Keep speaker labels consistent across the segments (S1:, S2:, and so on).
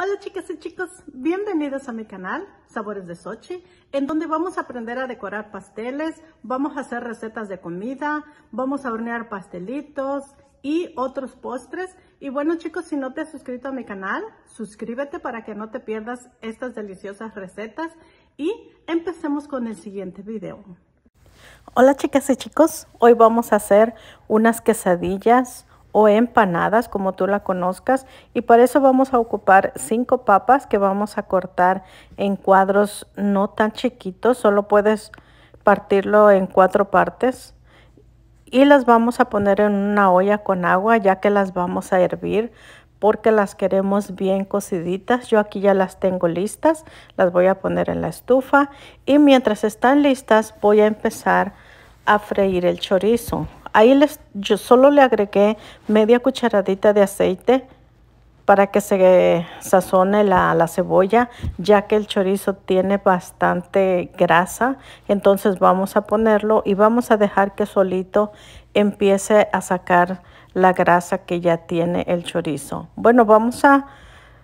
S1: Hola chicas y chicos, bienvenidos a mi canal Sabores de Sochi, en donde vamos a aprender a decorar pasteles, vamos a hacer recetas de comida, vamos a hornear pastelitos y otros postres. Y bueno chicos, si no te has suscrito a mi canal, suscríbete para que no te pierdas estas deliciosas recetas y empecemos con el siguiente video. Hola chicas y chicos, hoy vamos a hacer unas quesadillas o empanadas, como tú la conozcas. Y para eso vamos a ocupar cinco papas que vamos a cortar en cuadros no tan chiquitos. Solo puedes partirlo en cuatro partes. Y las vamos a poner en una olla con agua ya que las vamos a hervir porque las queremos bien cociditas. Yo aquí ya las tengo listas, las voy a poner en la estufa y mientras están listas voy a empezar a freír el chorizo. Ahí les, yo solo le agregué media cucharadita de aceite para que se sazone la, la, cebolla, ya que el chorizo tiene bastante grasa. Entonces vamos a ponerlo y vamos a dejar que solito empiece a sacar la grasa que ya tiene el chorizo. Bueno, vamos a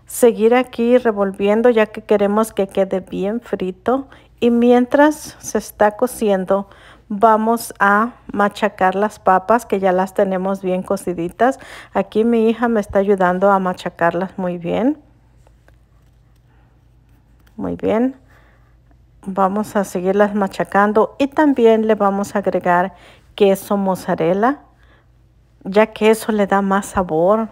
S1: seguir aquí revolviendo ya que queremos que quede bien frito. Y mientras se está cociendo, vamos a machacar las papas que ya las tenemos bien cociditas. Aquí mi hija me está ayudando a machacarlas muy bien. Muy bien. Vamos a seguirlas machacando y también le vamos a agregar queso mozzarella, ya que eso le da más sabor,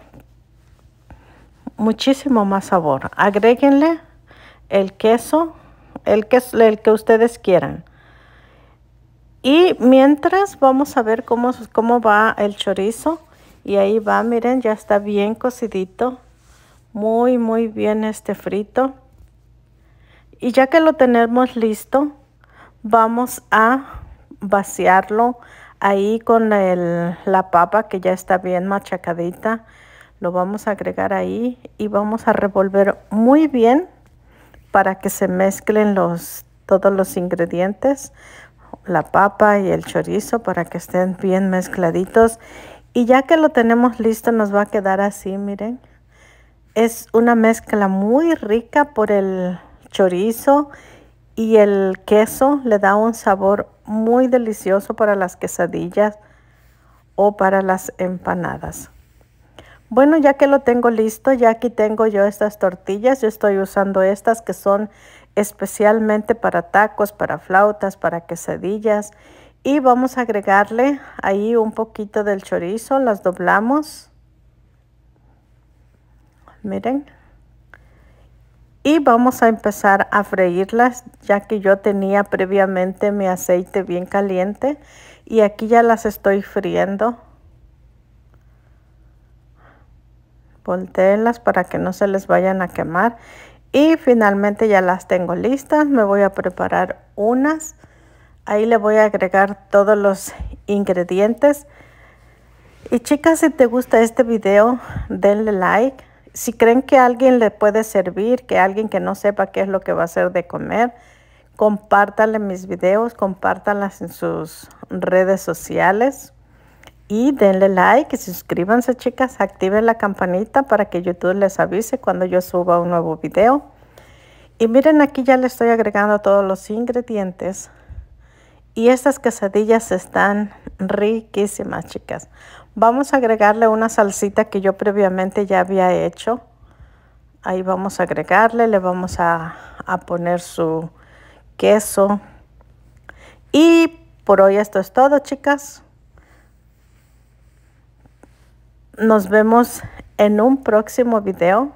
S1: muchísimo más sabor. Agréguenle el queso, el que, el que ustedes quieran y mientras vamos a ver cómo, cómo va el chorizo. Y ahí va, miren, ya está bien cocidito. Muy, muy bien este frito. Y ya que lo tenemos listo, vamos a vaciarlo ahí con el, la papa que ya está bien machacadita. Lo vamos a agregar ahí y vamos a revolver muy bien para que se mezclen los, todos los ingredientes la papa y el chorizo para que estén bien mezcladitos. Y ya que lo tenemos listo, nos va a quedar así, miren. Es una mezcla muy rica por el chorizo y el queso. Le da un sabor muy delicioso para las quesadillas o para las empanadas. Bueno, ya que lo tengo listo, ya aquí tengo yo estas tortillas. Yo estoy usando estas que son especialmente para tacos, para flautas, para quesadillas. Y vamos a agregarle ahí un poquito del chorizo, las doblamos. Miren. Y vamos a empezar a freírlas, ya que yo tenía previamente mi aceite bien caliente. Y aquí ya las estoy friendo. las para que no se les vayan a quemar. Y finalmente ya las tengo listas, me voy a preparar unas. Ahí le voy a agregar todos los ingredientes. Y chicas, si te gusta este video, denle like. Si creen que alguien le puede servir, que alguien que no sepa qué es lo que va a hacer de comer, compártanle mis videos, compártanlas en sus redes sociales, y denle like, suscríbanse chicas, activen la campanita para que YouTube les avise cuando yo suba un nuevo video. Y miren aquí ya le estoy agregando todos los ingredientes. Y estas quesadillas están riquísimas chicas. Vamos a agregarle una salsita que yo previamente ya había hecho. Ahí vamos a agregarle, le vamos a, a poner su queso. Y por hoy esto es todo chicas. Nos vemos en un próximo video.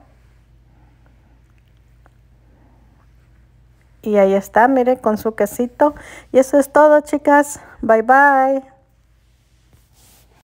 S1: Y ahí está, mire, con su quesito. Y eso es todo, chicas. Bye, bye.